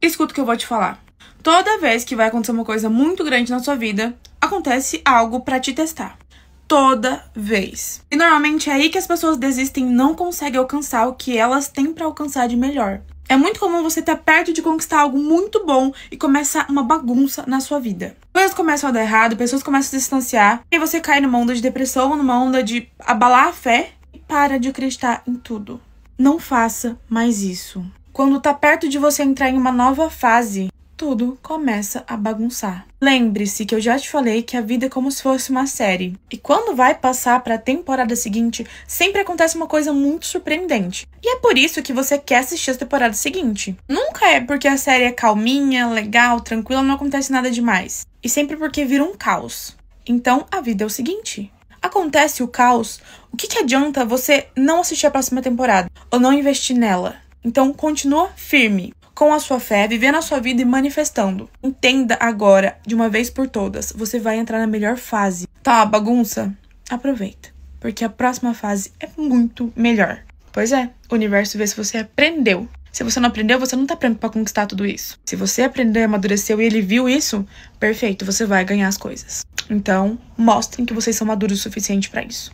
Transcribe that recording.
Escuta o que eu vou te falar. Toda vez que vai acontecer uma coisa muito grande na sua vida, acontece algo para te testar. Toda vez. E normalmente é aí que as pessoas desistem e não conseguem alcançar o que elas têm para alcançar de melhor. É muito comum você estar perto de conquistar algo muito bom e começar uma bagunça na sua vida. Coisas começam a dar errado, pessoas começam a se distanciar, e você cai numa onda de depressão, numa onda de abalar a fé e para de acreditar em tudo. Não faça mais isso. Quando tá perto de você entrar em uma nova fase, tudo começa a bagunçar. Lembre-se que eu já te falei que a vida é como se fosse uma série. E quando vai passar para a temporada seguinte, sempre acontece uma coisa muito surpreendente. E é por isso que você quer assistir a temporada seguinte. Nunca é porque a série é calminha, legal, tranquila, não acontece nada demais. E sempre porque vira um caos. Então a vida é o seguinte: acontece o caos, o que, que adianta você não assistir a próxima temporada ou não investir nela? Então, continua firme com a sua fé, vivendo a sua vida e manifestando. Entenda agora, de uma vez por todas, você vai entrar na melhor fase. Tá, bagunça? Aproveita, porque a próxima fase é muito melhor. Pois é, o universo vê se você aprendeu. Se você não aprendeu, você não tá pronto para conquistar tudo isso. Se você aprendeu e amadureceu e ele viu isso, perfeito, você vai ganhar as coisas. Então, mostrem que vocês são maduros o suficiente para isso.